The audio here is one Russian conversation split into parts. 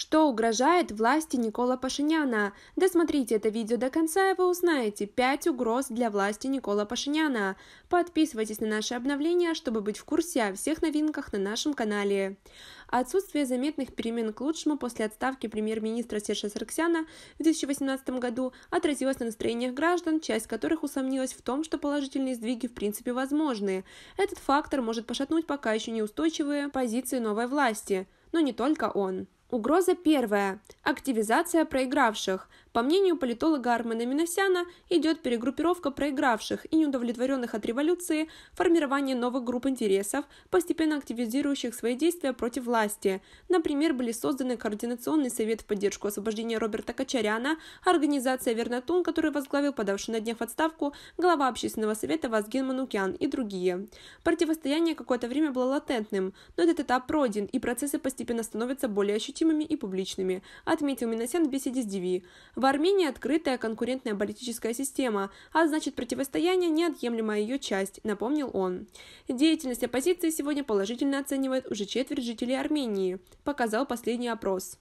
Что угрожает власти Никола Пашиняна? Досмотрите это видео до конца, и вы узнаете 5 угроз для власти Никола Пашиняна. Подписывайтесь на наши обновления, чтобы быть в курсе о всех новинках на нашем канале. Отсутствие заметных перемен к лучшему после отставки премьер-министра Сеша Сарксяна в 2018 году отразилось на настроениях граждан, часть которых усомнилась в том, что положительные сдвиги в принципе возможны. Этот фактор может пошатнуть пока еще неустойчивые позиции новой власти, но не только он. Угроза первая – активизация проигравших, по мнению политолога Армена Миносяна, идет перегруппировка проигравших и неудовлетворенных от революции, формирование новых групп интересов, постепенно активизирующих свои действия против власти. Например, были созданы Координационный совет в поддержку освобождения Роберта Качаряна, организация «Вернатун», который возглавил подавший на днях в отставку глава общественного совета Вазген Манукян и другие. Противостояние какое-то время было латентным, но этот этап пройден, и процессы постепенно становятся более ощутимыми и публичными, отметил Миносян в беседе с Диви. В Армении открытая конкурентная политическая система, а значит противостояние – неотъемлемая ее часть, напомнил он. Деятельность оппозиции сегодня положительно оценивает уже четверть жителей Армении, показал последний опрос.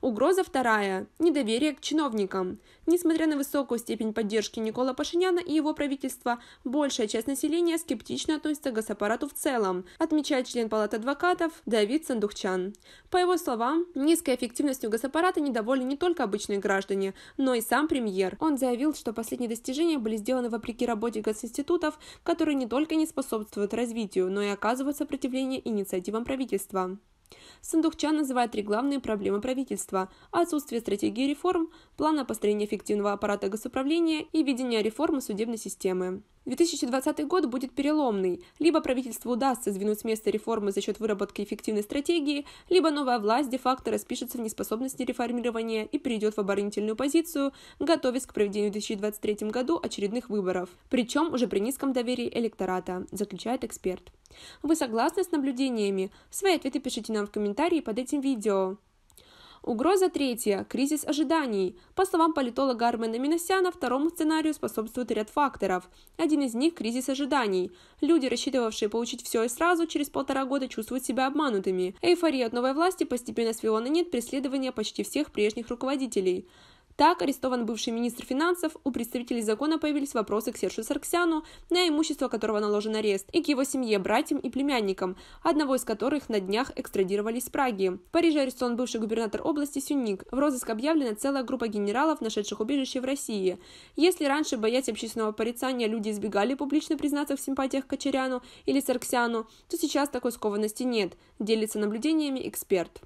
Угроза вторая – недоверие к чиновникам. Несмотря на высокую степень поддержки Никола Пашиняна и его правительства, большая часть населения скептично относится к госаппарату в целом, отмечает член Палаты адвокатов Давид Сандухчан. По его словам, низкой эффективностью госаппарата недовольны не только обычные граждане, но и сам премьер. Он заявил, что последние достижения были сделаны вопреки работе госинститутов, которые не только не способствуют развитию, но и оказывают сопротивление инициативам правительства. Сандухчан называет три главные проблемы правительства – отсутствие стратегии реформ, плана построения эффективного аппарата госуправления и ведения реформы судебной системы. 2020 год будет переломный. Либо правительству удастся сдвинуть с места реформы за счет выработки эффективной стратегии, либо новая власть де-факто распишется в неспособности реформирования и перейдет в оборонительную позицию, готовясь к проведению в 2023 году очередных выборов. Причем уже при низком доверии электората, заключает эксперт. Вы согласны с наблюдениями? Свои ответы пишите нам в комментарии под этим видео. Угроза третья – кризис ожиданий. По словам политолога Армена Миносяна, второму сценарию способствует ряд факторов. Один из них – кризис ожиданий. Люди, рассчитывавшие получить все и сразу, через полтора года чувствуют себя обманутыми. Эйфория от новой власти постепенно свела на нет преследования почти всех прежних руководителей. Так, арестован бывший министр финансов, у представителей закона появились вопросы к Сершу Сарксяну, на имущество которого наложен арест, и к его семье, братьям и племянникам, одного из которых на днях экстрадировали из Праги. В Париже арестован бывший губернатор области Сюник. В розыск объявлена целая группа генералов, нашедших убежище в России. Если раньше, боясь общественного порицания, люди избегали публично признаться в симпатиях к Кочаряну или Сарксяну, то сейчас такой скованности нет, делится наблюдениями эксперт.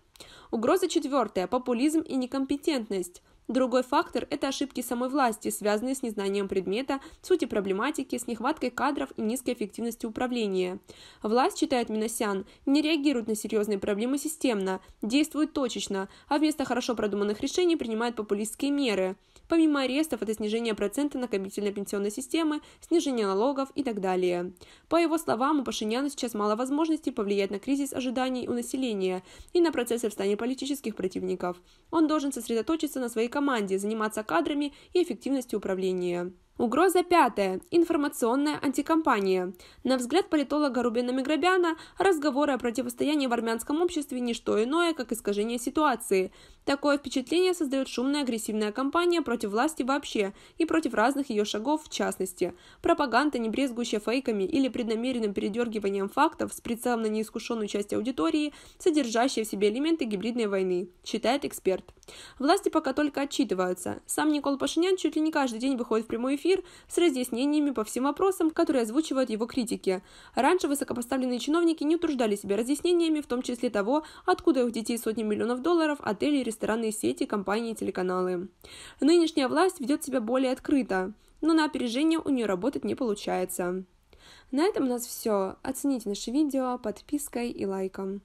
Угроза четвертая – популизм и некомпетентность. Другой фактор – это ошибки самой власти, связанные с незнанием предмета, сути проблематики, с нехваткой кадров и низкой эффективностью управления. Власть, считает Миносян, не реагирует на серьезные проблемы системно, действует точечно, а вместо хорошо продуманных решений принимает популистские меры. Помимо арестов, это снижение процента накопительной пенсионной системы, снижение налогов и так далее. По его словам, у Пашиняна сейчас мало возможностей повлиять на кризис ожиданий у населения и на процессы в стане политических противников. Он должен сосредоточиться на своей команде, заниматься кадрами и эффективностью управления. Угроза пятая – информационная антикомпания. На взгляд политолога Рубина Миграбяна, разговоры о противостоянии в армянском обществе – не что иное, как искажение ситуации. Такое впечатление создает шумная агрессивная кампания против власти вообще и против разных ее шагов в частности. Пропаганда, не брезгующая фейками или при преднамеренным передергиванием фактов с прицелом на неискушенную часть аудитории, содержащие в себе элементы гибридной войны, считает эксперт. Власти пока только отчитываются. Сам Никол Пашинян чуть ли не каждый день выходит в прямой эфир с разъяснениями по всем вопросам, которые озвучивают его критики. Раньше высокопоставленные чиновники не утруждали себя разъяснениями, в том числе того, откуда у детей сотни миллионов долларов, отели, ресторанные сети, компании телеканалы. Нынешняя власть ведет себя более открыто, но на опережение у нее работать не получается. На этом у нас все. Оцените наше видео подпиской и лайком.